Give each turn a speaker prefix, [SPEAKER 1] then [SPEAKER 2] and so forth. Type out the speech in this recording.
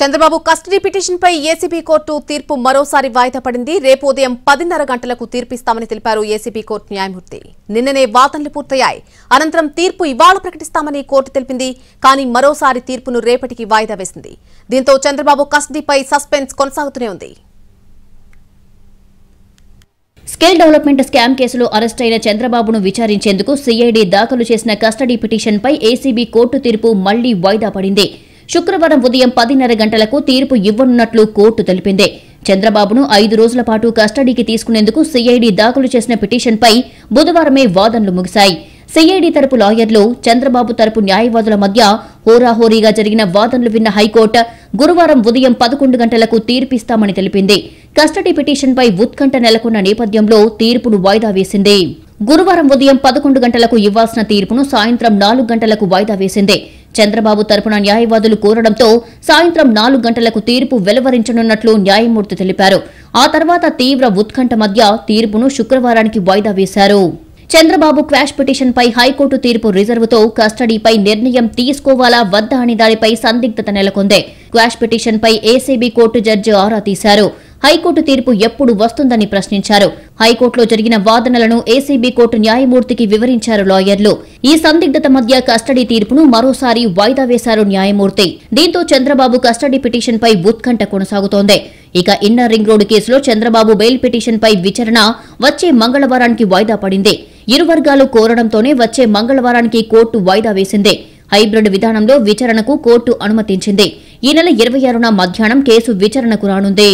[SPEAKER 1] Chandrababu custody పిటిషన్పై ACB court తీర్పు మరోసారి వాయిదా పడింది రేపు ఉదయం పదిన్నర గంటలకు తీర్పిస్తామని తెలిపారు ఏసీబీ కోర్టు న్యాయమూర్తి నిన్ననే వాదనలు పూర్తయ్యాయి అనంతరం తీర్పు ఇవాళ ప్రకటిస్తామని కోర్టు తెలిపింది కానీ మరోసారి తీర్పును రేపటికి వాయిదా వేసింది దీంతో చంద్రబాబు కస్టడీపై సస్పెన్స్ కొనసాగుతూనే ఉంది
[SPEAKER 2] స్కేల్ డెవలప్మెంట్ స్కామ్ కేసులో అరెస్ట్ అయిన చంద్రబాబును విచారించేందుకు సీఐడీ దాఖలు చేసిన కస్టడీ పిటిషన్పై ఏసీబీ కోర్టు తీర్పు మళ్లీ వాయిదా పడింది శుక్రవారం ఉదయం పదిన్నర గంటలకు తీర్పు ఇవ్వనున్నట్లు కోర్టు తెలిపింది చంద్రబాబును ఐదు రోజుల పాటు కస్టడీకి తీసుకునేందుకు సీఐడి దాఖలు చేసిన పిటిషన్పై బుధవారమే వాదనలు ముగిశాయి సీఐడి తరపు లాయర్లు చంద్రబాబు తరపు న్యాయవాదుల మధ్య హోరాహోరీగా జరిగిన వాదనలు విన్న హైకోర్టు గురువారం ఉదయం పదకొండు గంటలకు తీర్పిస్తామని తెలిపింది కస్టడీ పిటిషన్పై ఉత్కంఠ నెలకొన్న నేపథ్యంలో తీర్పును వాయిదా వేసింది గురువారం ఉదయం పదకొండు గంటలకు ఇవ్వాల్సిన తీర్పును సాయంత్రం నాలుగు గంటలకు వాయిదా వేసింది చంద్రబాబు తరపున న్యాయవాదులు కోరడంతో సాయంత్రం నాలుగు గంటలకు తీర్పు వెలువరించనున్నట్లు న్యాయమూర్తి తెలిపారు ఆ తర్వాత తీవ్ర ఉత్కంఠ మధ్య తీర్పును శుక్రవారానికి వాయిదా వేశారు చంద్రబాబు క్వాష్ పిటిషన్పై హైకోర్టు తీర్పు రిజర్వుతో కస్టడీపై నిర్ణయం తీసుకోవాలా వద్దా అనే దానిపై సందిగ్ధత నెలకొంది క్వాష్ పిటిషన్పై ఏసీబీ కోర్టు జడ్జి ఆరా తీశారు హైకోర్టు తీర్పు ఎప్పుడు వస్తుందని ప్రశ్నించారు హైకోర్టులో జరిగిన వాదనలను ఏసీబీ కోర్టు న్యాయమూర్తికి వివరించారు లాయర్లు ఈ సందిగ్ధత మధ్య కస్టడీ తీర్పును మరోసారి వాయిదా వేశారు న్యాయమూర్తి దీంతో చంద్రబాబు కస్టడీ పిటిషన్పై ఉత్కంఠ కొనసాగుతోంది ఇక ఇన్నర్ రింగ్ రోడ్డు కేసులో చంద్రబాబు బెయిల్ పిటిషన్పై విచారణ వచ్చే మంగళవారానికి వాయిదా పడింది ఇరు వర్గాలు కోరడంతోనే వచ్చే మంగళవారానికి కోర్టు వాయిదా వేసింది హైబ్రిడ్ విధానంలో విచారణకు కోర్టు అనుమతించింది ఈ నెల ఇరవై ఆరున మధ్యాహ్నం కేసు విచారణకు రానుంది